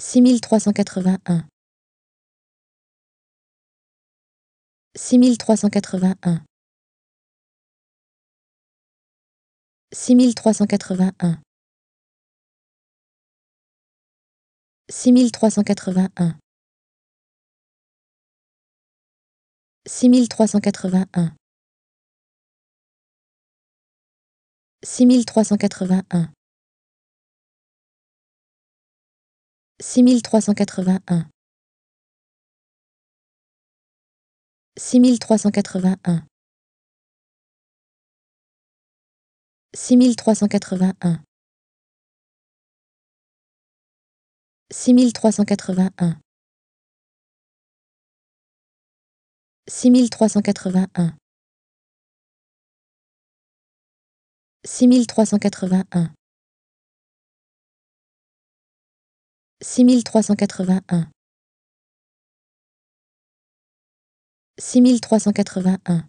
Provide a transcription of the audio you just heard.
6381 6381 6381 6381 6381 6381 6381 6381 6381 6381 6381 6381 six mille trois cent quatre-vingt-un six mille trois cent quatre-vingt-un